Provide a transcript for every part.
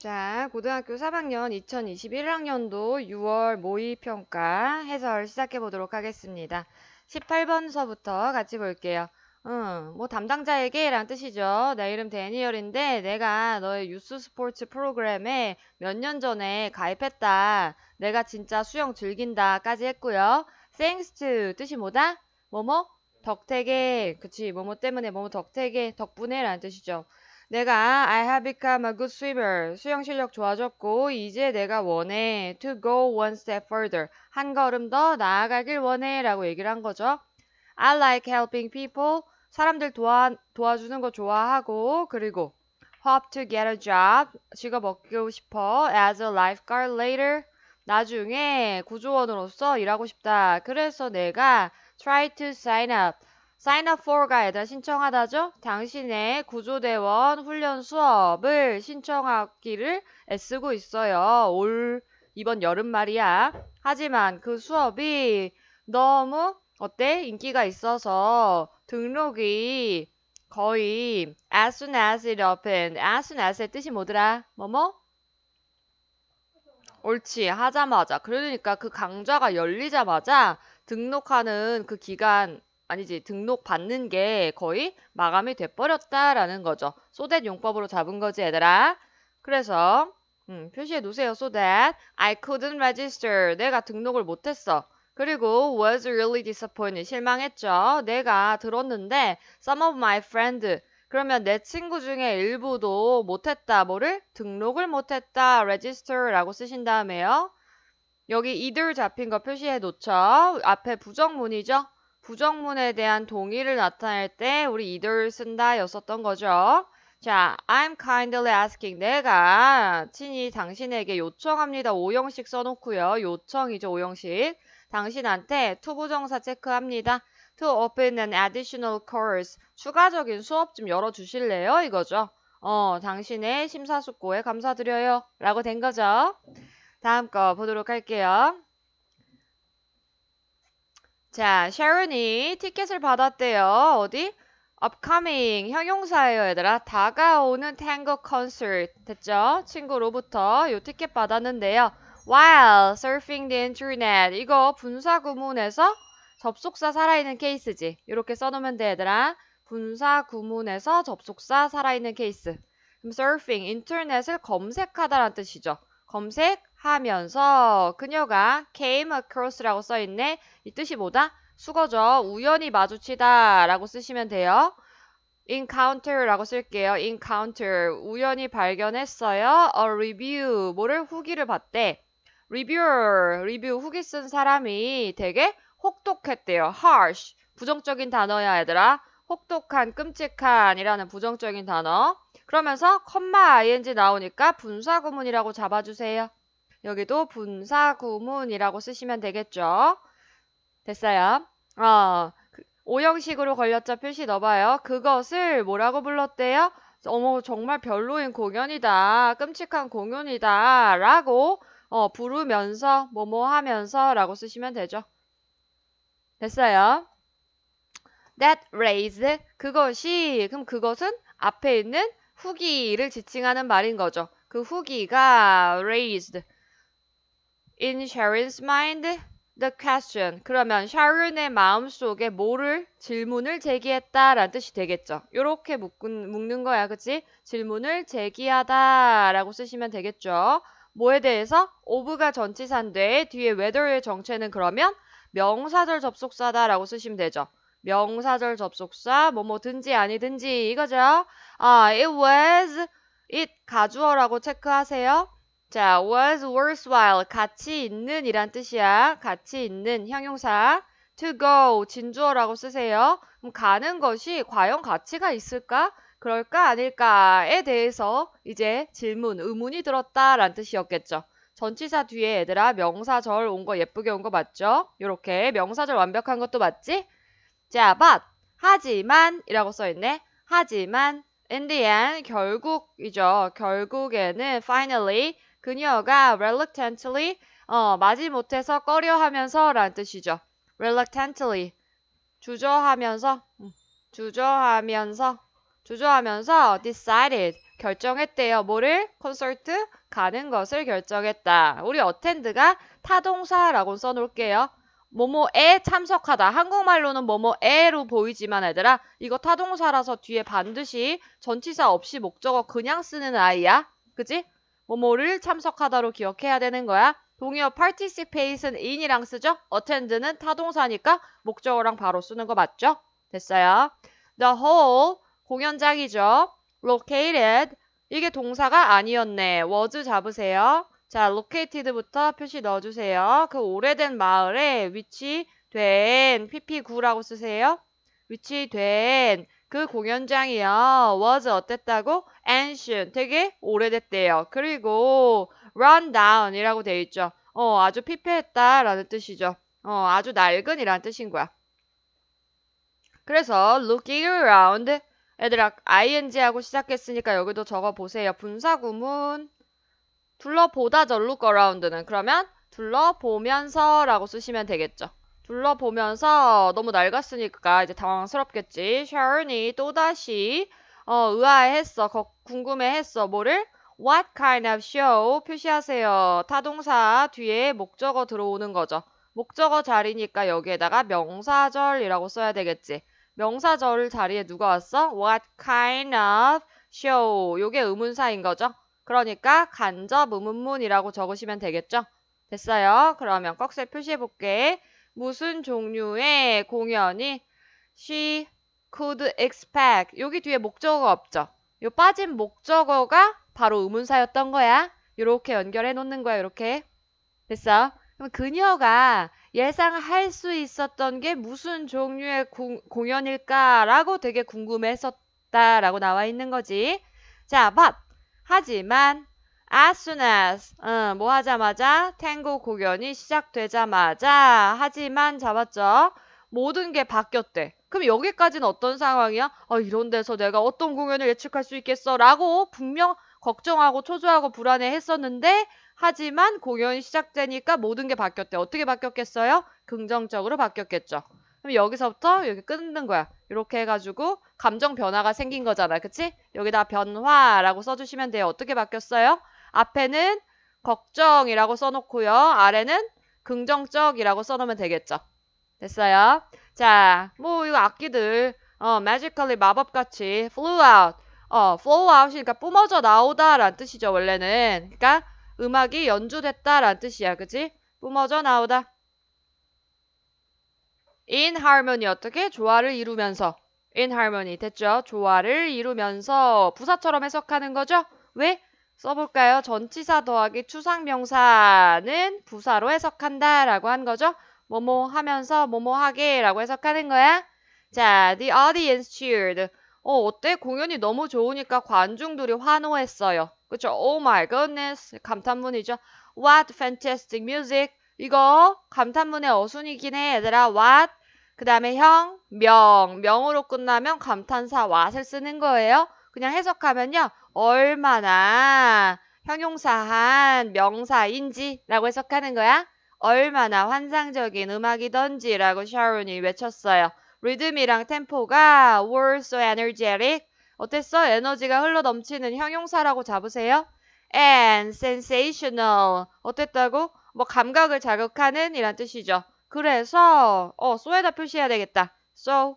자, 고등학교 3학년 2021학년도 6월 모의평가 해설 시작해 보도록 하겠습니다. 18번서부터 같이 볼게요. 응, 뭐 담당자에게 라는 뜻이죠. 내 이름 데니얼인데 내가 너의 유스 스포츠 프로그램에 몇 년 전에 가입했다. 내가 진짜 수영 즐긴다까지 했고요. thanks to 뜻이 뭐다? 뭐뭐? 덕택에 그치 뭐뭐 때문에 뭐뭐 덕택에 덕분에 라는 뜻이죠. 내가 I have become a good swimmer. 수영 실력 좋아졌고 이제 내가 원해 to go one step further. 한 걸음 더 나아가길 원해라고 얘기를 한 거죠. I like helping people. 사람들 도와, 도와주는 거 좋아하고 그리고 hope to get a job. 직업 얻고 싶어 as a lifeguard later. 나중에 구조원으로서 일하고 싶다. 그래서 내가 try to sign up. sign up for가 얘들아 신청하다죠? 당신의 구조대원 훈련 수업을 신청하기를 애쓰고 있어요. 올 이번 여름 말이야. 하지만 그 수업이 너무 어때? 인기가 있어서 등록이 거의 as soon as it opened. as soon as의 뜻이 뭐더라? 뭐뭐? 옳지. 하자마자. 그러니까 그 강좌가 열리자마자 등록하는 그 기간 아니지 등록 받는 게 거의 마감이 돼버렸다라는 거죠. so that 용법으로 잡은 거지 얘들아. 그래서 음, 표시해 놓으세요. so that I couldn't register. 내가 등록을 못했어. 그리고 was really disappointed. 실망했죠. 내가 들었는데 some of my friends. 그러면 내 친구 중에 일부도 못했다. 뭐를? 등록을 못했다. register라고 쓰신 다음에요. 여기 either 잡힌 거 표시해 놓죠. 앞에 부정문이죠. 부정문에 대한 동의를 나타낼 때 우리 e i t h e r 쓴다였었던 거죠. 자, I'm kindly asking. 내가 친히 당신에게 요청합니다. 오형식 써놓고요. 요청이죠, 오형식. 당신한테 투부정사 체크합니다. To open an additional course. 추가적인 수업 좀 열어주실래요? 이거죠. 어, 당신의 심사숙고에 감사드려요. 라고 된 거죠. 다음 거 보도록 할게요. 자, 샤론이 티켓을 받았대요. 어디? upcoming 형용사예요 얘들아 다가오는 탱고 콘서트 됐죠? 친구로부터 요 티켓 받았는데요 while surfing the internet 이거 분사구문에서 접속사 살아있는 케이스지 이렇게 써놓으면 돼 얘들아 분사구문에서 접속사 살아있는 케이스 그럼 surfing 인터넷을 검색하다라는 뜻이죠 검색 하면서 그녀가 came across라고 써있네. 이 뜻이 뭐다? 수거죠. 우연히 마주치다 라고 쓰시면 돼요. encounter라고 쓸게요. encounter. 우연히 발견했어요. a review. 뭐를? 후기를 봤대. reviewer. 리뷰. 후기 쓴 사람이 되게 혹독했대요. harsh. 부정적인 단어야, 얘들아. 혹독한, 끔찍한이라는 부정적인 단어. 그러면서 컴마 ing 나오니까 분사구문이라고 잡아주세요. 여기도 분사구문이라고 쓰시면 되겠죠. 됐어요. 어, 그 오형식으로 걸렸자 표시 넣어봐요. 그것을 뭐라고 불렀대요? 어머 정말 별로인 공연이다. 끔찍한 공연이다. 라고 어, 부르면서 뭐뭐 하면서 라고 쓰시면 되죠. 됐어요. That raised 그것이 그럼 그것은 앞에 있는 후기를 지칭하는 말인 거죠. 그 후기가 raised In Sharon's mind, the question. 그러면 샤론의 마음속에 뭐를 질문을 제기했다라는 뜻이 되겠죠. 요렇게 묶은, 묶는 거야. 그치? 질문을 제기하다라고 쓰시면 되겠죠. 뭐에 대해서? 오브가 전치사인데 뒤에 whether의 정체는 그러면 명사절 접속사다라고 쓰시면 되죠. 명사절 접속사 뭐뭐든지 아니든지 이거죠. 아, it was it 가주어라고 체크하세요. 자, was worthwhile 가치 있는 이란 뜻이야. 가치 있는 형용사 to go 진주어라고 쓰세요. 그럼 가는 것이 과연 가치가 있을까? 그럴까 아닐까에 대해서 이제 질문, 의문이 들었다라는 뜻이었겠죠. 전치사 뒤에 얘들아 명사절 온 거 예쁘게 온 거 맞죠? 요렇게 명사절 완벽한 것도 맞지? 자, but 하지만 이라고 써있네. 하지만 in the end 결국이죠. 결국에는 finally 그녀가 reluctantly 어, 마지못해서 꺼려하면서 라는 뜻이죠. reluctantly 주저하면서 음, 주저하면서 주저하면서 decided 결정했대요. 뭐를? 콘서트 가는 것을 결정했다. 우리 어텐드가 타동사라고 써놓을게요. 뭐뭐에 참석하다. 한국말로는 뭐뭐에로 보이지만 얘들아 이거 타동사라서 뒤에 반드시 전치사 없이 목적어 그냥 쓰는 아이야. 그지? 뭐뭐를 참석하다로 기억해야 되는 거야. 동의어 participate은 in이랑 쓰죠? attend는 타동사니까 목적어랑 바로 쓰는 거 맞죠? 됐어요. The hall, 공연장이죠. located, 이게 동사가 아니었네. was 잡으세요. 자, located부터 표시 넣어주세요. 그 오래된 마을에 위치된 pp9라고 쓰세요. 위치된 그 공연장이요. was 어땠다고? ancient 되게 오래됐대요. 그리고 run down이라고 돼 있죠. 어, 아주 피폐했다라는 뜻이죠. 어, 아주 낡은이라는 뜻인 거야. 그래서 looking around 애들아 ing 하고 시작했으니까 여기도 적어 보세요. 분사구문 둘러보다죠. look around는 그러면 둘러보면서라고 쓰시면 되겠죠. 둘러보면서 너무 낡았으니까 이제 당황스럽겠지. 샤론이 또다시 어, 의아해했어. 궁금해했어. 뭐를? What kind of show? 표시하세요. 타동사 뒤에 목적어 들어오는 거죠. 목적어 자리니까 여기에다가 명사절이라고 써야 되겠지. 명사절 자리에 누가 왔어? What kind of show? 요게 의문사인 거죠. 그러니까 간접 의문문이라고 적으시면 되겠죠. 됐어요. 그러면 꺽쇠 표시해볼게. 무슨 종류의 공연이 she could expect 여기 뒤에 목적어 없죠? 요 빠진 목적어가 바로 의문사였던 거야. 이렇게 연결해 놓는 거야. 이렇게 됐어? 그럼 그녀가 예상할 수 있었던 게 무슨 종류의 공, 공연일까라고 되게 궁금했었다라고 나와 있는 거지. 자, but 하지만 as soon as 응, 뭐 하자마자 탱고 공연이 시작되자마자 하지만 잡았죠. 모든 게 바뀌었대. 그럼 여기까지는 어떤 상황이야? 아, 이런 데서 내가 어떤 공연을 예측할 수 있겠어? 라고 분명 걱정하고 초조하고 불안해 했었는데 하지만 공연이 시작되니까 모든 게 바뀌었대. 어떻게 바뀌었겠어요? 긍정적으로 바뀌었겠죠. 그럼 여기서부터 여기 끊는 거야. 이렇게 해가지고 감정 변화가 생긴 거잖아. 그치? 여기다 변화라고 써주시면 돼요. 어떻게 바뀌었어요? 앞에는 걱정이라고 써놓고요. 아래는 긍정적이라고 써놓으면 되겠죠. 됐어요? 자, 뭐 이거 악기들 어, magically 마법같이 flew out 어, flow out이니까 그러니까 뿜어져 나오다 라는 뜻이죠. 원래는. 그러니까 음악이 연주됐다 라는 뜻이야. 그치 뿜어져 나오다. in harmony 어떻게? 조화를 이루면서 in harmony 됐죠? 조화를 이루면서 부사처럼 해석하는 거죠? 왜? 써볼까요? 전치사 더하기 추상명사는 부사로 해석한다 라고 한 거죠. 뭐뭐 하면서 뭐뭐 하게 라고 해석하는 거야. 자, the audience cheered. 어, 어때? 공연이 너무 좋으니까 관중들이 환호했어요. 그쵸? Oh my goodness. 감탄문이죠. What fantastic music. 이거 감탄문의 어순이긴 해. 얘들아, what. 그 다음에 형, 명. 명으로 끝나면 감탄사 what을 쓰는 거예요. 그냥 해석하면요. 얼마나 형용사한 명사인지라고 해석하는 거야. 얼마나 환상적인 음악이던지라고 샤론이 외쳤어요. 리듬이랑 템포가 were so energetic. 어땠어? 에너지가 흘러 넘치는 형용사라고 잡으세요. and sensational. 어땠다고? 뭐 감각을 자극하는 이란 뜻이죠. 그래서 어, so에다 표시해야 되겠다. so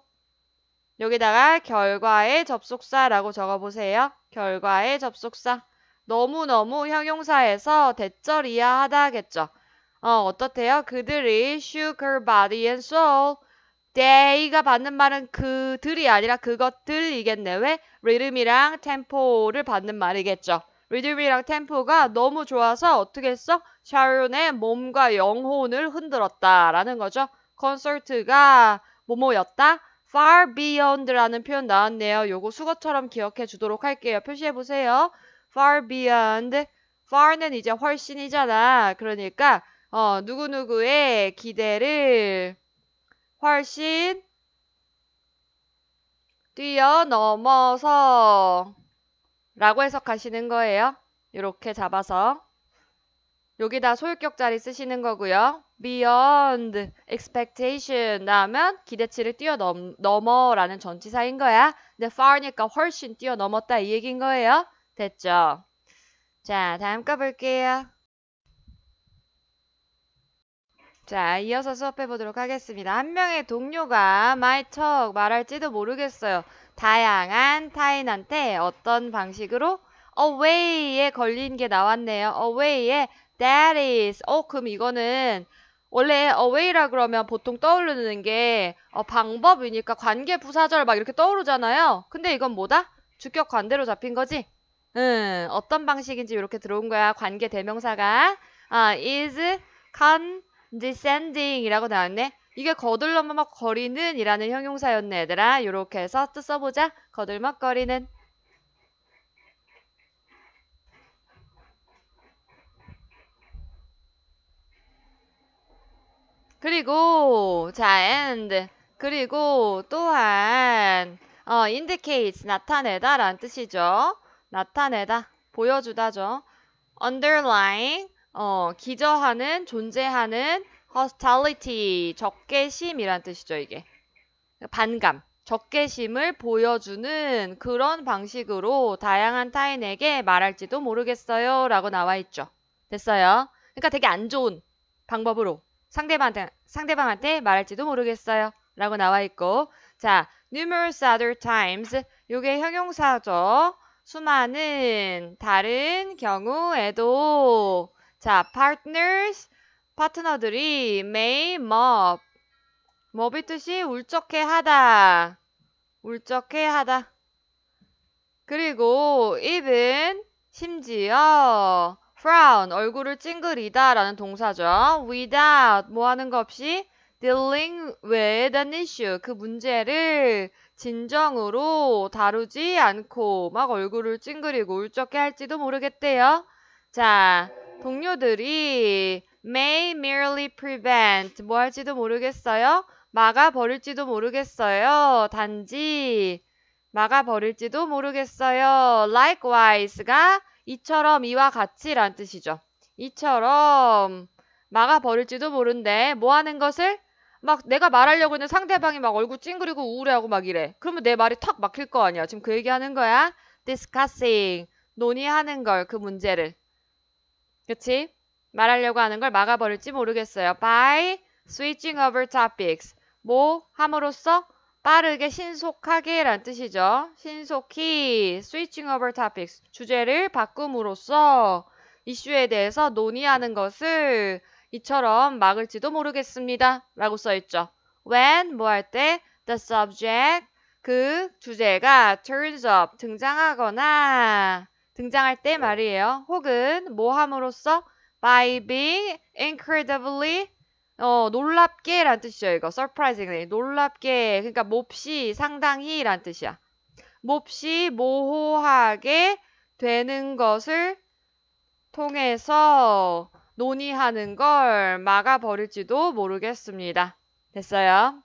여기다가 결과의 접속사라고 적어보세요. 결과의 접속사. 너무너무 형용사에서 대절이야 하다겠죠. 어, 어떻대요? 그들이 shook her body and soul. t h y 가 받는 말은 그들이 아니라 그것들이겠네. 왜? 리듬이랑 템포를 받는 말이겠죠. 리듬이랑 템포가 너무 좋아서 어떻게 했어? 샤론의 몸과 영혼을 흔들었다라는 거죠. 콘서트가 뭐뭐였다? far beyond라는 표현 나왔네요. 요거 수거처럼 기억해 주도록 할게요. 표시해 보세요. far beyond. far는 이제 훨씬이잖아. 그러니까 어, 누구누구의 기대를 훨씬 뛰어넘어서 라고 해석하시는 거예요. 이렇게 잡아서 여기다 소유격 자리 쓰시는 거고요. beyond expectation 나면 기대치를 뛰어넘어라는 전치사인 거야. 근데 far니까 훨씬 뛰어넘었다 이 얘기인 거예요. 됐죠? 자, 다음 거 볼게요. 자, 이어서 수업해 보도록 하겠습니다. 한 명의 동료가 my talk 말할지도 모르겠어요. 다양한 타인한테 어떤 방식으로 away에 걸린 게 나왔네요. away에 that is. 어, 그럼 이거는 원래 away라 그러면 보통 떠오르는 게 어, 방법이니까 관계 부사절 막 이렇게 떠오르잖아요. 근데 이건 뭐다? 주격 관대로 잡힌 거지? 음, 어떤 방식인지 이렇게 들어온 거야. 관계 대명사가 아, is condescending이라고 나왔네. 이게 거들먹거리는 이라는 형용사였네 얘들아. 이렇게 해서 또 써보자. 거들먹거리는 그리고 자 and 그리고 또한 어, indicates 나타내다 라는 뜻이죠. 나타내다 보여주다죠. u n d e r l i n e 어, 기저하는 존재하는 hostility 적개심이란 뜻이죠 이게 반감 적개심을 보여주는 그런 방식으로 다양한 타인에게 말할지도 모르겠어요 라고 나와 있죠 됐어요 그러니까 되게 안 좋은 방법으로 상대방한테, 상대방한테 말할지도 모르겠어요. 라고 나와 있고 자, numerous other times 요게 형용사죠. 수많은 다른 경우에도 자, partners 파트너들이 may mob mob이 뜻이 울적해 하다. 울적해 하다. 그리고 even 심지어 frown 얼굴을 찡그리다라는 동사죠. without 뭐 하는 거 없이 dealing with an issue 그 문제를 진정으로 다루지 않고 막 얼굴을 찡그리고 울적해 할지도 모르겠대요. 자, 동료들이 may merely prevent 뭐 할지도 모르겠어요. 막아 버릴지도 모르겠어요. 단지 막아 버릴지도 모르겠어요. likewise가 이처럼 이와 같이란 뜻이죠. 이처럼 막아버릴지도 모른데 뭐 하는 것을 막 내가 말하려고 했는 상대방이 막 얼굴 찡그리고 우울해하고 막 이래. 그러면 내 말이 턱 막힐 거 아니야. 지금 그 얘기하는 거야. discussing 논의하는 걸 그 문제를. 그치? 말하려고 하는 걸 막아버릴지 모르겠어요. by switching over topics 뭐 함으로써 빠르게 신속하게 라는 뜻이죠. 신속히 switching over topics 주제를 바꿈으로써 이슈에 대해서 논의하는 것을 이처럼 막을지도 모르겠습니다. 라고 써있죠. when 뭐 할때 the subject 그 주제가 turns up 등장하거나 등장할 때 네. 말이에요. 혹은 뭐 함으로써 by being incredibly 어, 놀랍게 란 뜻이죠. 이거 surprisingly. 놀랍게. 그러니까 몹시 상당히 란 뜻이야. 몹시 모호하게 되는 것을 통해서 논의하는 걸 막아버릴지도 모르겠습니다. 됐어요?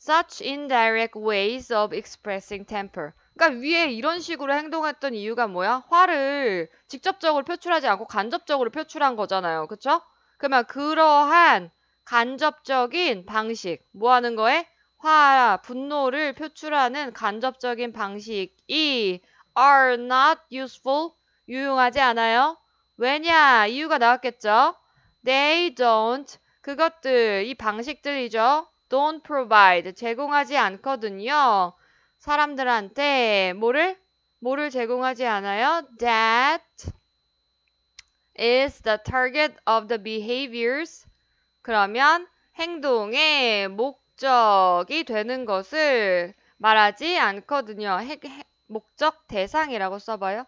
Such indirect ways of expressing temper. 그러니까 위에 이런 식으로 행동했던 이유가 뭐야? 화를 직접적으로 표출하지 않고 간접적으로 표출한 거잖아요. 그쵸? 그러면 그러한 간접적인 방식, 뭐 하는 거에? 화, 분노를 표출하는 간접적인 방식이 are not useful, 유용하지 않아요. 왜냐, 이유가 나왔겠죠? They don't, 그것들, 이 방식들이죠. don't provide, 제공하지 않거든요. 사람들한테 뭐를? 뭐를 제공하지 않아요? That is the target of the behaviors 그러면 행동의 목적이 되는 것을 말하지 않거든요. 해, 해, 목적 대상이라고 써봐요.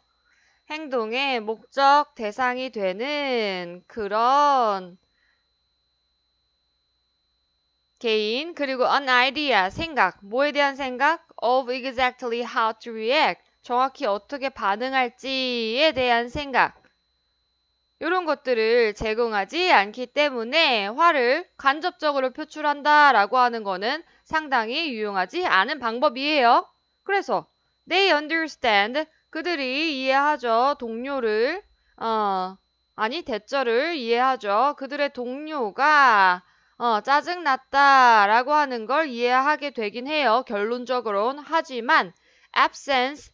행동의 목적 대상이 되는 그런 개인 그리고 an idea 생각 뭐에 대한 생각 of exactly how to react 정확히 어떻게 반응할지에 대한 생각 이런 것들을 제공하지 않기 때문에 화를 간접적으로 표출한다 라고 하는 거는 상당히 유용하지 않은 방법이에요. 그래서 they understand 그들이 이해하죠. 동료를 어 아니 대처를 이해하죠. 그들의 동료가 어, 짜증났다라고 하는 걸 이해하게 되긴 해요. 결론적으로는 하지만 absence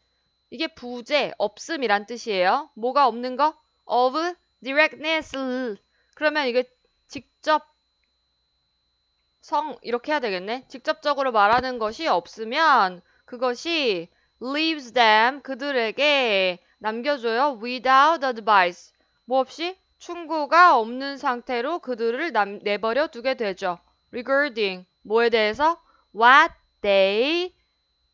이게 부재, 없음이란 뜻이에요. 뭐가 없는 거? of directness 그러면 이게 직접 성 이렇게 해야 되겠네. 직접적으로 말하는 것이 없으면 그것이 leaves them 그들에게 남겨줘요. without advice 뭐 없이 충고가 없는 상태로 그들을 남, 내버려 두게 되죠. regarding 뭐에 대해서 what they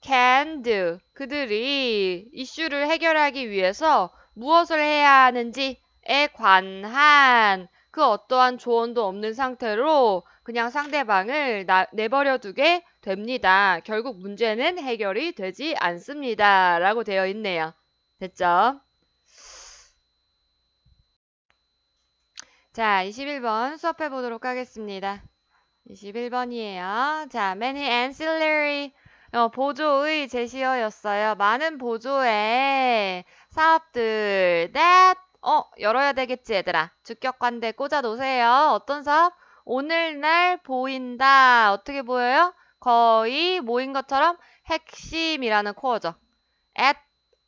can do 그들이 이슈를 해결하기 위해서 무엇을 해야 하는지 에 관한 그 어떠한 조언도 없는 상태로 그냥 상대방을 나, 내버려 두게 됩니다. 결국 문제는 해결이 되지 않습니다. 라고 되어 있네요. 됐죠? 자, 21번 수업해 보도록 하겠습니다. 21번이에요. 자, many ancillary 어, 보조의 제시어였어요. 많은 보조의 사업들 that 어, 열어야 되겠지, 얘들아. 주격관대 꽂아놓으세요. 어떤 사업? 오늘날 보인다. 어떻게 보여요? 거의 모인 것처럼 핵심이라는 코어죠. At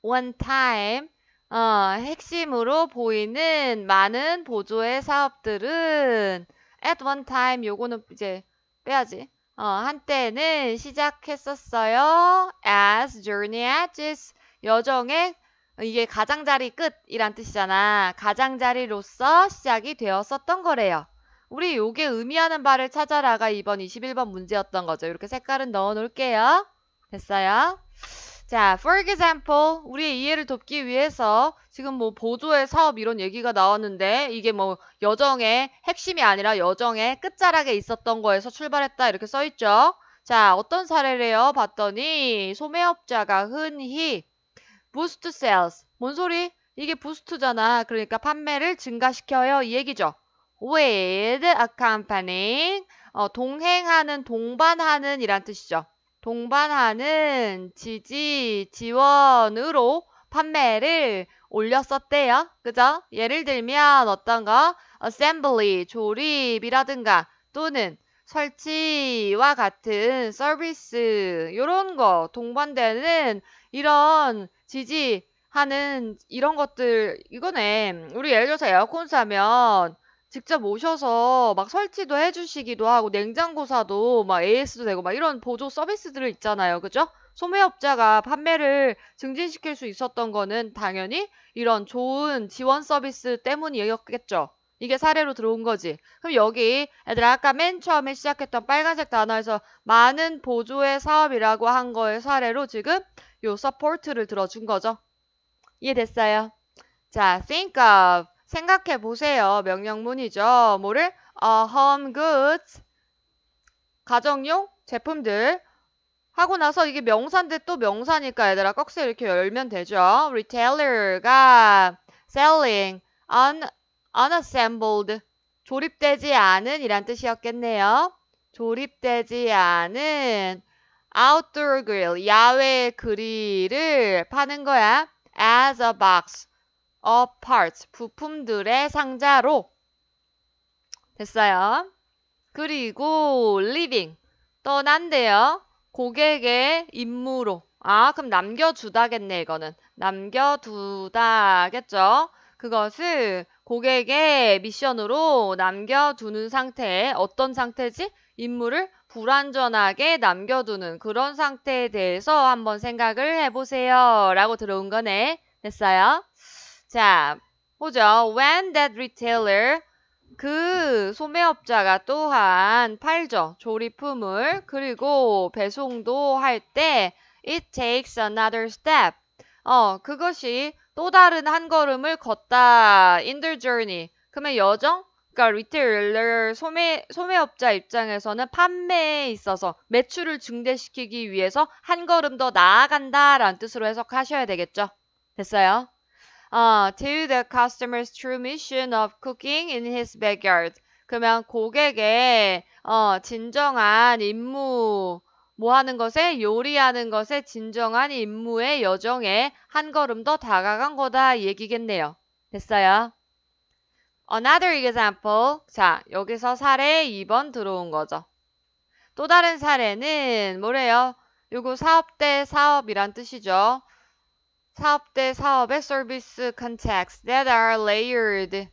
one time. 어, 핵심으로 보이는 많은 보조의 사업들은 at one time 요거는 이제 빼야지. 어, 한때는 시작했었어요. as journey edges 여정의 이게 가장자리 끝이란 뜻이잖아. 가장자리로서 시작이 되었었던 거래요. 우리 요게 의미하는 바를 찾아라가 이번 21번 문제였던 거죠. 이렇게 색깔은 넣어 놓을게요. 됐어요? 자, for example, 우리의 이해를 돕기 위해서 지금 뭐 보조의 사업 이런 얘기가 나왔는데 이게 뭐 여정의 핵심이 아니라 여정의 끝자락에 있었던 거에서 출발했다 이렇게 써있죠. 자, 어떤 사례래요? 봤더니 소매업자가 흔히 boost sales. 뭔 소리? 이게 부스트잖아. 그러니까 판매를 증가시켜요. 이 얘기죠. with a c c o m p a n y 어, 동행하는 동반하는 이란 뜻이죠. 동반하는 지지 지원으로 판매를 올렸었대요. 그죠? 예를 들면 어떤 거 assembly 조립이라든가 또는 설치와 같은 서비스 이런 거 동반되는 이런 지지하는 이런 것들 이거네. 우리 예를 들어서 에어컨 사면 직접 오셔서 막 설치도 해주시기도 하고 냉장고사도 막 AS도 되고 막 이런 보조 서비스들을 있잖아요. 그죠? 소매업자가 판매를 증진시킬 수 있었던 거는 당연히 이런 좋은 지원 서비스 때문이었겠죠. 이게 사례로 들어온 거지. 그럼 여기 애들 아까 맨 처음에 시작했던 빨간색 단어에서 많은 보조의 사업이라고 한 거의 사례로 지금 요서포트를 들어준 거죠. 이해됐어요? 자, think of 생각해 보세요. 명령문이죠. 뭐를? 어, home goods 가정용 제품들 하고 나서 이게 명사인데 또 명사니까 얘들아 꺽쇠 이렇게 열면 되죠. retailer가 selling un, unassembled 조립되지 않은 이란 뜻이었겠네요. 조립되지 않은 outdoor grill, 야외 그릴을 파는 거야. as a box of parts, 부품들의 상자로. 됐어요. 그리고 living, 떠난대요. 고객의 임무로. 아, 그럼 남겨주다겠네 이거는. 남겨두다겠죠? 그것을 고객의 미션으로 남겨두는 상태, 어떤 상태지? 임무를 불완전하게 남겨두는 그런 상태에 대해서 한번 생각을 해보세요. 라고 들어온 거네. 됐어요? 자, 보죠. When that retailer 그 소매업자가 또한 팔죠. 조리품을 그리고 배송도 할 때 it takes another step. 어, 그것이 또 다른 한 걸음을 걷다 in the journey. 그러면 여정 그러니까 리테일러 소매 소매업자 입장에서는 판매에 있어서 매출을 증대시키기 위해서 한 걸음 더 나아간다라는 뜻으로 해석하셔야 되겠죠. 됐어요? 어, to the customer's true mission of cooking in his backyard. 그러면 고객의 어, 진정한 임무 뭐 하는 것에 요리하는 것에 진정한 임무의 여정에 한 걸음 더 다가간 거다 얘기겠네요. 됐어요? Another example. 자, 여기서 사례 2번 들어온 거죠. 또 다른 사례는 뭐래요? 요거 사업 대 사업이란 뜻이죠. 사업 대 사업의 서비스 컨텍스 that are layered.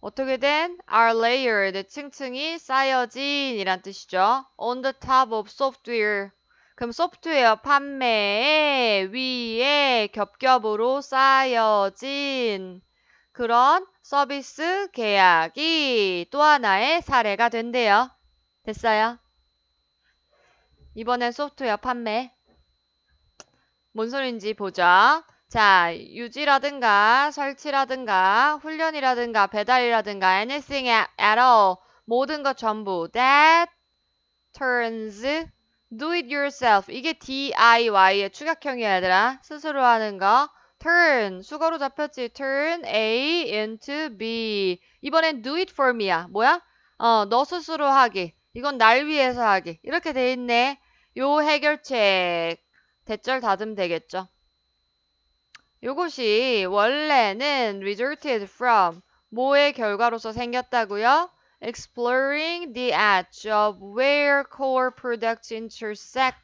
어떻게 된? are layered. 층층이 쌓여진 이란 뜻이죠. on the top of software. 그럼 소프트웨어 판매 위에 겹겹으로 쌓여진 그런 서비스 계약이 또 하나의 사례가 된대요. 됐어요? 이번엔 소프트웨어 판매. 뭔 소린지 보자. 자, 유지라든가 설치라든가 훈련이라든가 배달이라든가 anything at all 모든 것 전부 that turns do it yourself 이게 DIY의 축약형이야 얘들아 스스로 하는 거 turn 수거로 잡혔지 turn A into B 이번엔 do it for me야 뭐야? 어너 스스로 하기 이건 날 위해서 하기 이렇게 돼 있네 요 해결책 대절 다듬 되겠죠 요것이 원래는 resulted from 뭐의 결과로서 생겼다고요? exploring the edge of where core products intersect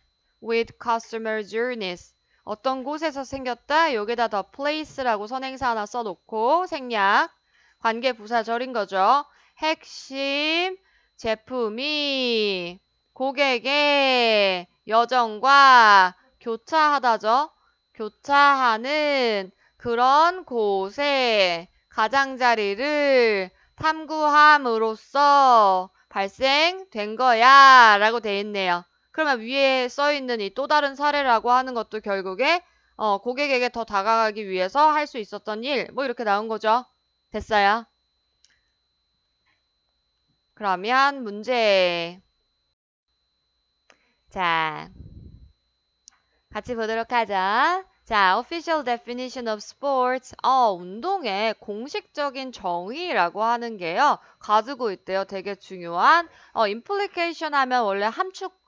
with customer journeys 어떤 곳에서 생겼다. 여기다 더 h e place라고 선행사 하나 써놓고 생략 관계 부사절인 거죠. 핵심 제품이 고객의 여정과 교차하다죠. 교차하는 그런 곳에 가장자리를 탐구함으로써 발생된 거야 라고 돼 있네요. 그러면 위에 써 있는 이 또 다른 사례라고 하는 것도 결국에 어, 고객에게 더 다가가기 위해서 할 수 있었던 일, 뭐 이렇게 나온 거죠. 됐어요. 그러면 문제. 자, 같이 보도록 하죠. 자, official definition of sports. 어, 운동의 공식적인 정의라고 하는 게요. 가지고 있대요. 되게 중요한. 어, implication 하면 원래 함축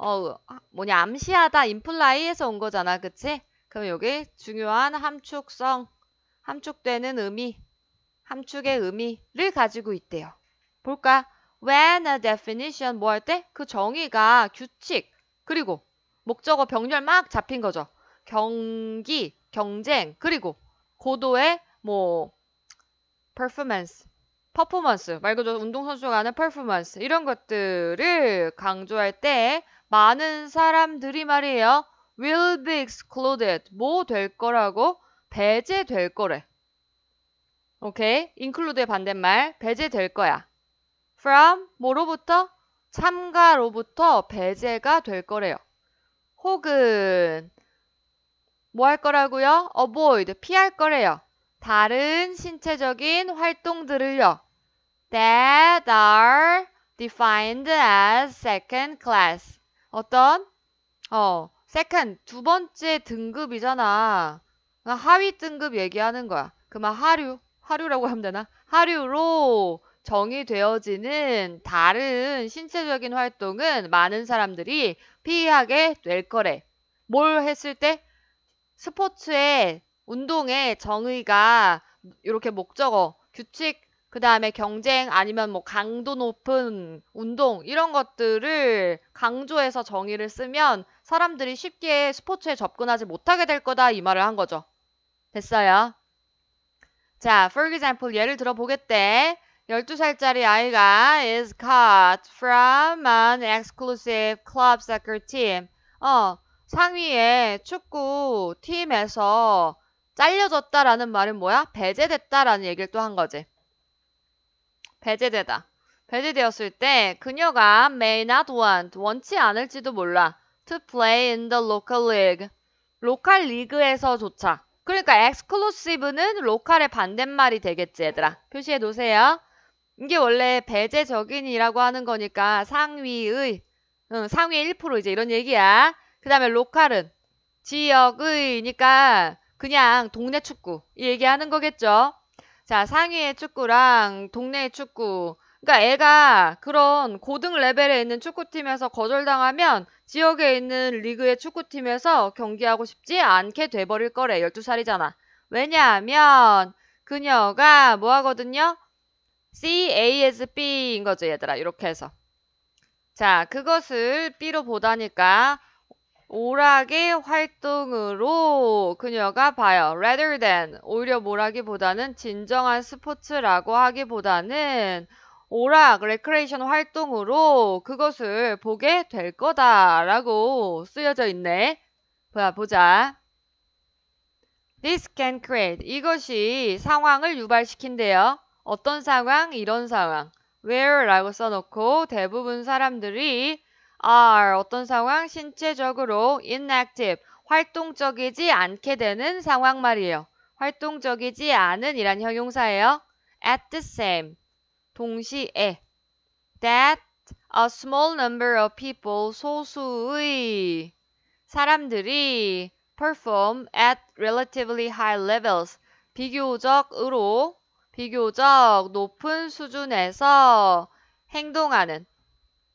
어, 뭐냐, 암시하다, 인플라이에서 온 거잖아. 그치? 그럼 여기 중요한 함축성, 함축되는 의미, 함축의 의미를 가지고 있대요. 볼까? When a definition, 뭐 할 때? 그 정의가 규칙, 그리고 목적어 병렬 막 잡힌 거죠. 경기, 경쟁, 그리고 고도의 뭐, performance, 퍼포먼스 말 그대로 운동선수가 하는 퍼포먼스 이런 것들을 강조할 때 많은 사람들이 말이에요. will be excluded. 뭐 될 거라고? 배제될 거래. 오케이? include의 반대말. 배제될 거야. from 뭐로부터? 참가로부터 배제가 될 거래요. 혹은 뭐 할 거라고요? avoid 피할 거래요. 다른 신체적인 활동들을요. that are defined as second class 어떤 어 세컨 두 번째 등급이잖아. 하위 등급 얘기하는 거야. 그만 하류 하류라고 하면 되나? 하류로 정의되어지는 다른 신체적인 활동은 많은 사람들이 피하게 될 거래. 뭘 했을 때? 스포츠의 운동의 정의가 이렇게 목적어, 규칙, 그 다음에 경쟁 아니면 뭐 강도 높은 운동 이런 것들을 강조해서 정의를 쓰면 사람들이 쉽게 스포츠에 접근하지 못하게 될 거다 이 말을 한 거죠. 됐어요. 자, for example 예를 들어보겠대. 12살짜리 아이가 is caught from an exclusive club soccer team. 어, 상위의 축구 팀에서 잘려졌다라는 말은 뭐야? 배제됐다라는 얘기를 또 한 거지. 배제되다. 배제되었을 때 그녀가 may not want, 원치 않을지도 몰라. to play in the local league. 로컬 리그에서조차. 그러니까 exclusive는 로컬의 반대말이 되겠지 얘들아. 표시해 놓으세요. 이게 원래 배제적인이라고 하는 거니까 상위의, 응, 상위 1% 이제 이런 얘기야. 그 다음에 로컬은 지역의니까 그냥 동네 축구 얘기하는 거겠죠. 자, 상위의 축구랑 동네의 축구. 그러니까 애가 그런 고등 레벨에 있는 축구팀에서 거절당하면 지역에 있는 리그의 축구팀에서 경기하고 싶지 않게 돼버릴 거래. 12살이잖아. 왜냐하면 그녀가 뭐 하거든요? CASB인 거죠, 얘들아. 이렇게 해서. 자, 그것을 B로 보다니까 오락의 활동으로 그녀가 봐요. rather than 오히려 뭐라기보다는 진정한 스포츠라고 하기보다는 오락, 레크레이션 활동으로 그것을 보게 될 거다라고 쓰여져 있네. 보자, 보자. This can create. 이것이 상황을 유발시킨대요. 어떤 상황? 이런 상황. where라고 써놓고 대부분 사람들이 are 어떤 상황? 신체적으로 inactive 활동적이지 않게 되는 상황 말이에요. 활동적이지 않은 이란 형용사예요. at the same 동시에 that a small number of people 소수의 사람들이 perform at relatively high levels 비교적으로 비교적 높은 수준에서 행동하는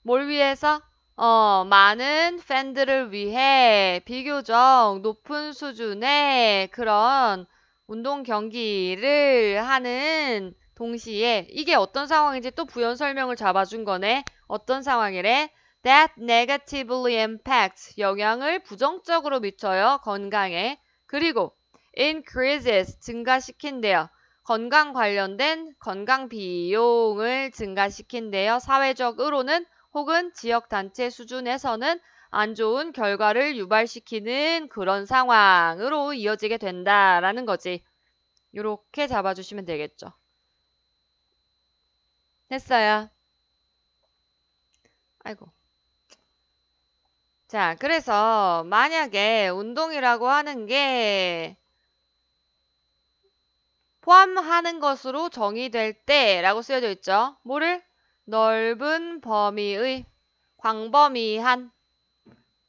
뭘 위해서 어, 많은 팬들을 위해 비교적 높은 수준의 그런 운동 경기를 하는 동시에 이게 어떤 상황인지 또 부연 설명을 잡아준 거네. 어떤 상황이래? That negatively impacts 영향을 부정적으로 미쳐요 건강에. 그리고 increases 증가시킨대요. 건강 관련된 건강 비용을 증가시킨대요. 사회적으로는 혹은 지역단체 수준에서는 안 좋은 결과를 유발시키는 그런 상황으로 이어지게 된다라는 거지. 이렇게 잡아주시면 되겠죠. 했어요 아이고. 자, 그래서 만약에 운동이라고 하는 게 포함하는 것으로 정의될 때라고 쓰여져 있죠. 뭐를? 넓은 범위의 광범위한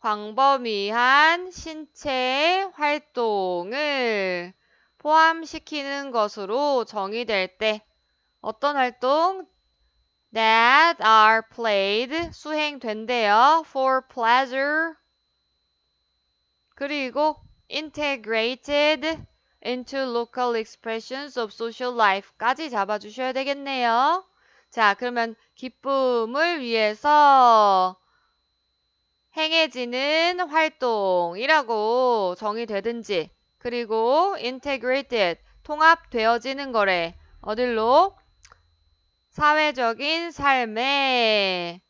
광범위한 신체의 활동을 포함시키는 것으로 정의될 때 어떤 활동 that are played 수행된대요 for pleasure 그리고 integrated into local expressions of social life까지 잡아주셔야 되겠네요. 자, 그러면 기쁨을 위해서 행해지는 활동이라고 정의되든지 그리고 integrated 통합되어지는 거래 어딜로 사회적인 삶의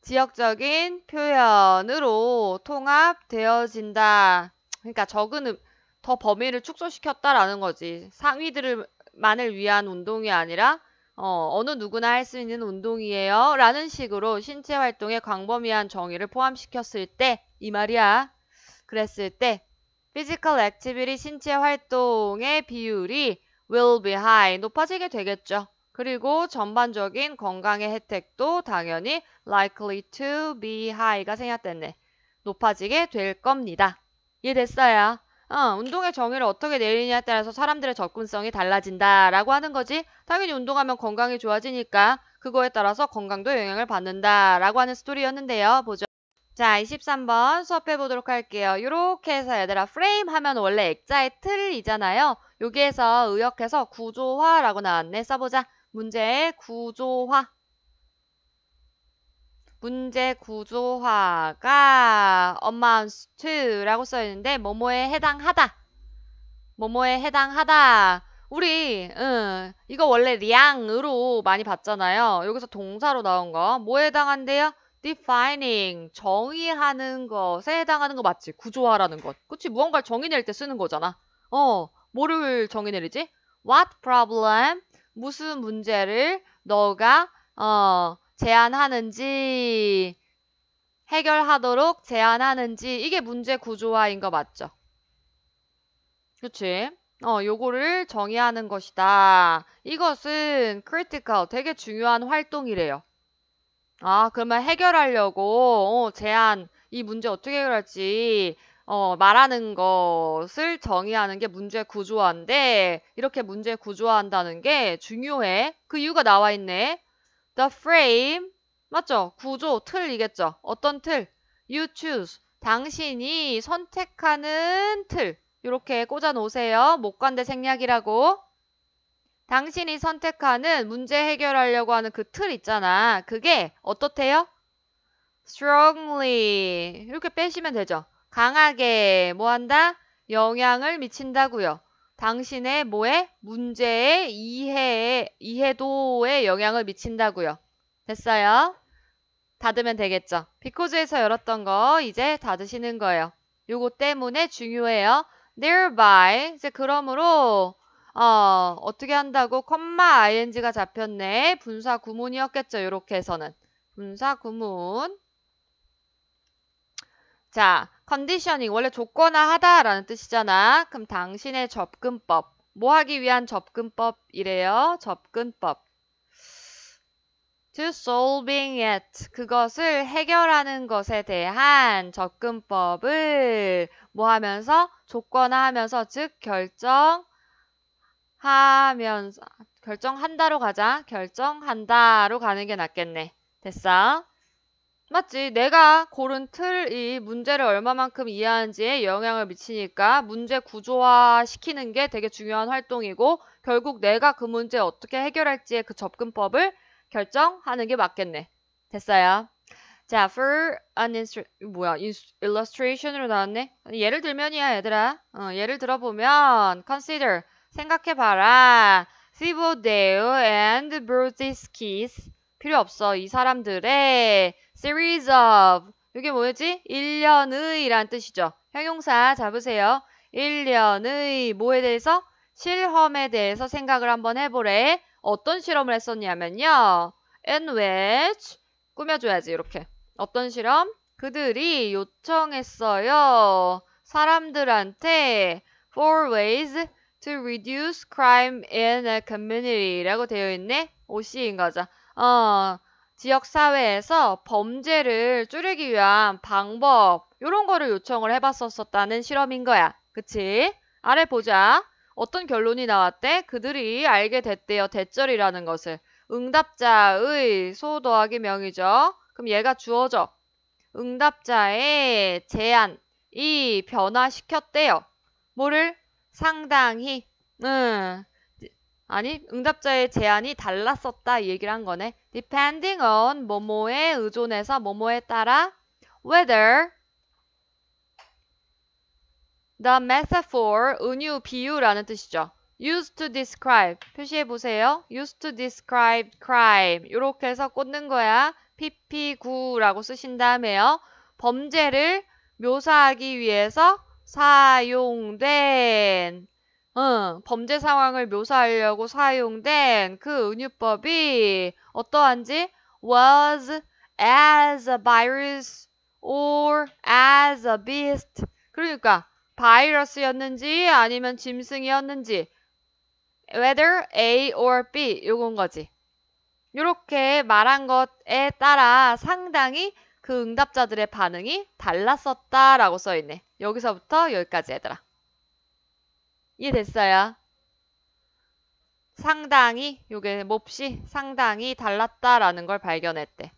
지역적인 표현으로 통합되어진다. 그러니까 적은 더 범위를 축소시켰다라는 거지. 상위들만을 위한 운동이 아니라 어, 어느 누구나 할 수 있는 운동이에요. 라는 식으로 신체 활동의 광범위한 정의를 포함시켰을 때, 이 말이야. 그랬을 때, physical activity 신체 활동의 비율이 will be high 높아지게 되겠죠. 그리고 전반적인 건강의 혜택도 당연히 likely to be high가 생략됐네. 높아지게 될 겁니다. 이해됐어요? 어, 운동의 정의를 어떻게 내리느냐에 따라서 사람들의 접근성이 달라진다라고 하는 거지. 당연히 운동하면 건강이 좋아지니까 그거에 따라서 건강도 영향을 받는다라고 하는 스토리였는데요. 보죠. 자, 23번 수업해 보도록 할게요. 이렇게 해서 얘들아 프레임 하면 원래 액자의 틀이잖아요. 여기에서 의역해서 구조화라고 나왔네. 써보자. 문제의 구조화. 문제 구조화가 amounts to라고 써 있는데 뭐뭐에 해당하다. 뭐뭐에 해당하다. 우리 응, 이거 원래 량으로 많이 봤잖아요. 여기서 동사로 나온 거 뭐에 해당한대요? defining 정의하는 것에 해당하는 거 맞지? 구조화라는 것. 그치? 무언가를 정의 낼 때 쓰는 거잖아. 어, 뭐를 정의 내리지? What problem? 무슨 문제를 너가 어 제안하는지 해결하도록 제안하는지 이게 문제 구조화인 거 맞죠? 그치? 어, 요거를 정의하는 것이다. 이것은 critical, 되게 중요한 활동이래요. 아, 그러면 해결하려고 어, 제안이 문제 어떻게 해결할지 어, 말하는 것을 정의하는 게 문제 구조화인데 이렇게 문제 구조화한다는 게 중요해. 그 이유가 나와 있네. The frame 맞죠? 구조 틀이겠죠. 어떤 틀? You choose 당신이 선택하는 틀 이렇게 꽂아 놓으세요. 목관대 생략이라고. 당신이 선택하는 문제 해결하려고 하는 그 틀 있잖아. 그게 어떻대요? strongly 이렇게 빼시면 되죠. 강하게 뭐 한다? 영향을 미친다고요. 당신의 뭐에? 문제의 이해 이해도에 영향을 미친다고요. 됐어요? 닫으면 되겠죠. 비코즈에서 열었던 거 이제 닫으시는 거예요. 요거 때문에 중요해요. t h e r b y 이제 그러므로 어, 어떻게 한다고 컴마 ing가 잡혔네. 분사 구문이었겠죠. 요렇게 해서는 분사 구문. 자, 컨디셔닝 원래 조건화 하다라는 뜻이잖아. 그럼 당신의 접근법 뭐 하기 위한 접근법이래요? 접근법 to solving it 그것을 해결하는 것에 대한 접근법을 뭐 하면서 조건화 하면서 즉 결정 하면서 결정한다로 가자. 결정한다로 가는 게 낫겠네. 됐어? 맞지. 내가 고른 틀이 문제를 얼마만큼 이해하는지에 영향을 미치니까 문제 구조화 시키는 게 되게 중요한 활동이고 결국 내가 그 문제 어떻게 해결할지의 그 접근법을 결정하는 게 맞겠네. 됐어요. 자, for an i l s t r a 뭐야, illustration으로 나왔네. 예를 들면이야, 얘들아. 어, 예를 들어보면, consider, 생각해봐라. Sibodeau and b r o d z s k i s 필요 없어. 이 사람들의 series of 이게 뭐였지? 1년의 라는 뜻이죠. 형용사 잡으세요. 1년의 뭐에 대해서? 실험에 대해서 생각을 한번 해보래. 어떤 실험을 했었냐면요. in which 꾸며줘야지 이렇게. 어떤 실험? 그들이 요청했어요. 사람들한테 four ways to reduce crime in a community라고 되어 있네. 오씨인 거죠. 어, 지역사회에서 범죄를 줄이기 위한 방법 요런 거를 요청을 해봤었다는 실험인 거야. 그치? 아래 보자. 어떤 결론이 나왔대? 그들이 알게 됐대요. 대절이라는 것을. 응답자의 소 더하기 명이죠. 그럼 얘가 주어져. 응답자의 제한이 변화시켰대요. 뭐를? 상당히. 응. 아니 응답자의 제안이 달랐었다 얘기를 한 거네. Depending on 뭐뭐에 의존해서 뭐뭐에 따라 whether the metaphor 은유 비유라는 뜻이죠. used to describe 표시해 보세요. used to describe crime 이렇게 해서 꽂는 거야. pp9라고 쓰신 다음에요. 범죄를 묘사하기 위해서 사용된 범죄 상황을 묘사하려고 사용된 그 은유법이 어떠한지 was as a virus or as a beast. 그러니까 바이러스였는지 아니면 짐승이었는지 whether A or B 요건 거지. 요렇게 말한 것에 따라 상당히 그 응답자들의 반응이 달랐었다라고 써있네. 여기서부터 여기까지 얘들아. 이해됐어요? 상당히 요게 몹시 상당히 달랐다라는 걸 발견했대.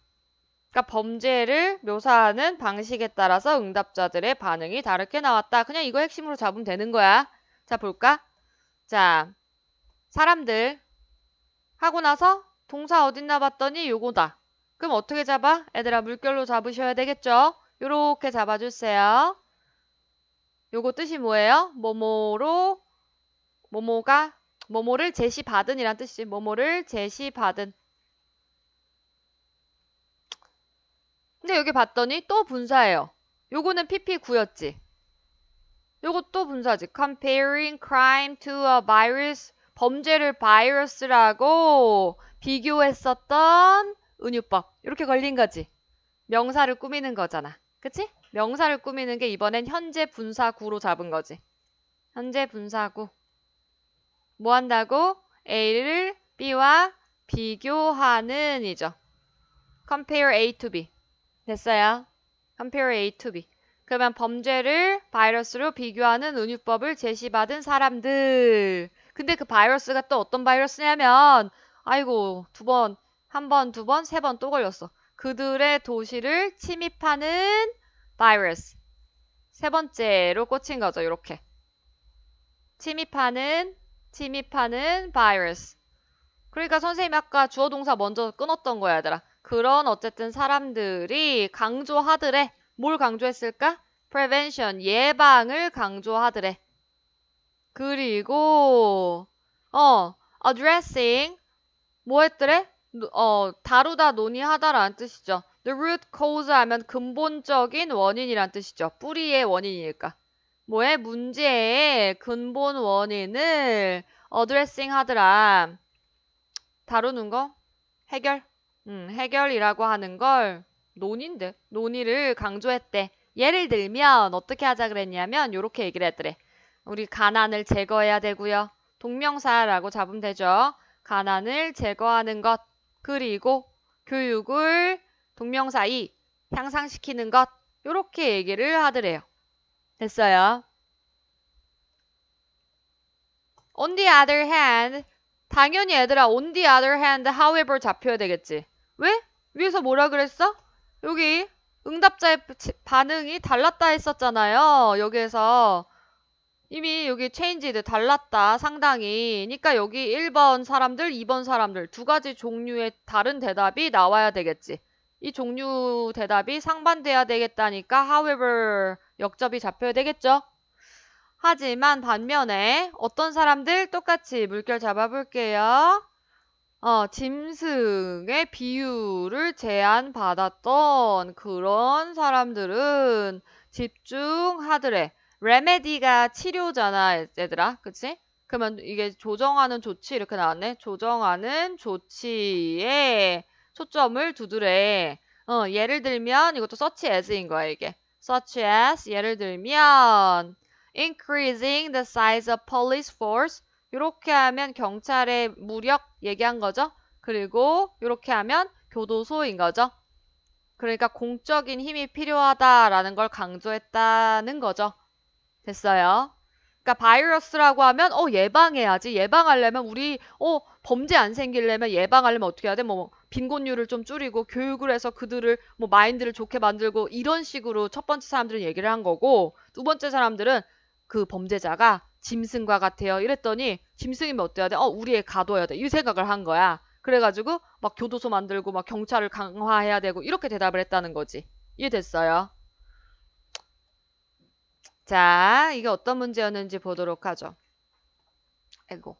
그러니까 범죄를 묘사하는 방식에 따라서 응답자들의 반응이 다르게 나왔다. 그냥 이거 핵심으로 잡으면 되는 거야. 자, 볼까? 자, 사람들 하고 나서 동사 어딨나 봤더니 요거다. 그럼 어떻게 잡아? 애들아 물결로 잡으셔야 되겠죠? 요렇게 잡아주세요. 요거 뜻이 뭐예요? 뭐뭐로 모모가 모모를 제시받은 이란 뜻이지. 모모를 제시받은. 근데 여기 봤더니 또 분사예요. 요거는 PP9였지. 요것도 분사지. comparing crime to a virus. 범죄를 바이러스라고 비교했었던 은유법. 이렇게 걸린 거지. 명사를 꾸미는 거잖아. 그치? 명사를 꾸미는 게 이번엔 현재 분사구로 잡은 거지. 현재 분사구. 뭐 한다고? A를 B와 비교하는 이죠. compare A to B. 됐어요. compare A to B. 그러면 범죄를 바이러스로 비교하는 은유법을 제시받은 사람들. 근데 그 바이러스가 또 어떤 바이러스냐면, 아이고, 두 번, 한 번, 두 번, 세 번 또 걸렸어. 그들의 도시를 침입하는 바이러스. 세 번째로 꽂힌 거죠, 이렇게 침입하는 침입하는 바이러스. 그러니까 선생님 아까 주어 동사 먼저 끊었던 거야, 얘들아. 그런 어쨌든 사람들이 강조하더래. 뭘 강조했을까? prevention, 예방을 강조하더래. 그리고 어, addressing 뭐 했더래? 어, 다루다 논의하다라는 뜻이죠. the root cause 하면 근본적인 원인이란 뜻이죠. 뿌리의 원인이니까. 뭐의 문제의 근본 원인을 어드레싱 하더라. 다루는 거? 해결? 음, 해결이라고 하는 걸 논인데 논의를 강조했대. 예를 들면 어떻게 하자 그랬냐면 요렇게 얘기를 했더래. 우리 가난을 제거해야 되고요. 동명사라고 잡으면 되죠. 가난을 제거하는 것 그리고 교육을 동명사 이 향상시키는 것 요렇게 얘기를 하더래요. 됐어요. On the other hand, 당연히 얘들아 on the other hand, however 잡혀야 되겠지. 왜? 위에서 뭐라 그랬어? 여기 응답자의 반응이 달랐다 했었잖아요. 여기에서 이미 여기 changed 달랐다 상당히 그러니까 여기 1번 사람들 2번 사람들 두 가지 종류의 다른 대답이 나와야 되겠지. 이 종류 대답이 상반돼야 되겠다니까 however 역접이 잡혀야 되겠죠. 하지만 반면에 어떤 사람들 똑같이 물결 잡아볼게요. 어, 짐승의 비율을 제안받았던 그런 사람들은 집중하드래. 레메디가 치료잖아, 얘들아. 그치? 그러면 이게 조정하는 조치 이렇게 나왔네. 조정하는 조치에 초점을 두드려. 어, 예를 들면 이것도 search as인 거야 이게. such as 예를 들면 increasing the size of police force 이렇게 하면 경찰의 무력 얘기한 거죠. 그리고 이렇게 하면 교도소인 거죠. 그러니까 공적인 힘이 필요하다라는 걸 강조했다는 거죠. 됐어요. 그러니까 바이러스라고 하면 어 예방해야지. 예방하려면 우리 어 범죄 안 생기려면 예방하려면 어떻게 해야 돼? 뭐, 뭐 빈곤율을 좀 줄이고 교육을 해서 그들을 뭐 마인드를 좋게 만들고 이런 식으로 첫 번째 사람들은 얘기를 한 거고 두 번째 사람들은 그 범죄자가 짐승과 같아요. 이랬더니 짐승이면 어때야 돼? 어, 우리 애 가둬야 돼. 이 생각을 한 거야. 그래가지고 막 교도소 만들고 막 경찰을 강화해야 되고 이렇게 대답을 했다는 거지. 이해됐어요? 자, 이게 어떤 문제였는지 보도록 하죠. 에고.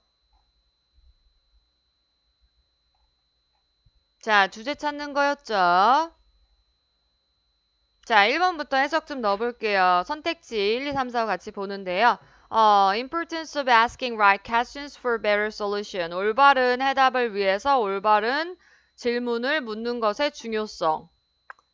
자, 주제 찾는 거였죠. 자, 1번부터 해석 좀 넣어볼게요. 선택지 1, 2, 3, 4 같이 보는데요. 어, importance of asking right questions for better solution. 올바른 해답을 위해서 올바른 질문을 묻는 것의 중요성.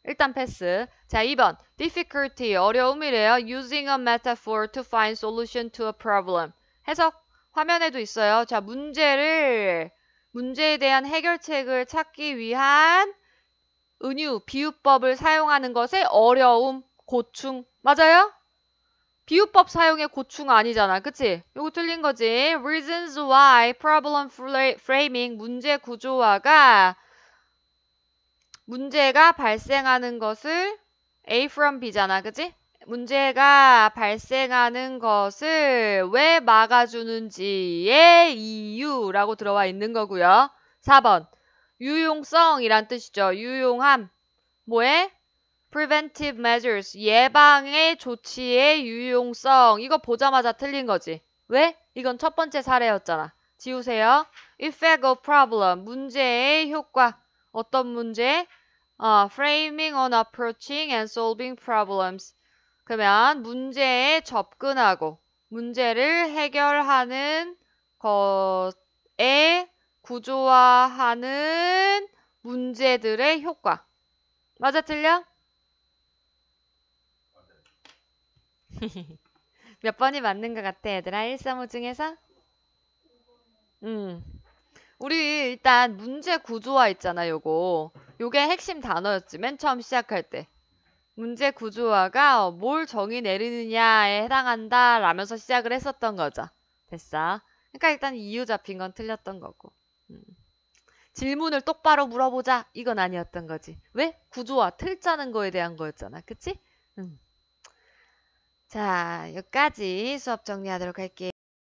일단 패스. 자, 2번. difficulty, 어려움이래요. using a metaphor to find solution to a problem. 해석. 화면에도 있어요. 자, 문제를 문제에 대한 해결책을 찾기 위한 은유, 비유법을 사용하는 것의 어려움, 고충. 맞아요? 비유법 사용의 고충 아니잖아. 그치? 요거 틀린 거지. Reasons why problem framing, 문제 구조화가 문제가 발생하는 것을 A from B잖아. 그치? 문제가 발생하는 것을 왜 막아주는지의 이유라고 들어와 있는 거고요. 4번 유용성이란 뜻이죠. 유용함. 뭐에? preventive measures 예방의 조치의 유용성 이거 보자마자 틀린 거지. 왜? 이건 첫 번째 사례였잖아. 지우세요. effect of problem 문제의 효과 어떤 문제? 어, framing on approaching and solving problems 그러면 문제에 접근하고 문제를 해결하는 것에 구조화하는 문제들의 효과. 맞아 틀려? 몇 번이 맞는 것 같아 얘들아 1, 3, 5 중에서? 음. 우리 일단 문제 구조화 있잖아 요거 요게 핵심 단어였지 맨 처음 시작할 때 문제 구조화가 어, 뭘 정의 내리느냐에 해당한다 라면서 시작을 했었던 거죠. 됐어. 그러니까 일단 이유 잡힌 건 틀렸던 거고. 음. 질문을 똑바로 물어보자 이건 아니었던 거지. 왜? 구조화 틀자는 거에 대한 거였잖아. 그치? 음. 자 여기까지 수업 정리하도록 할게요.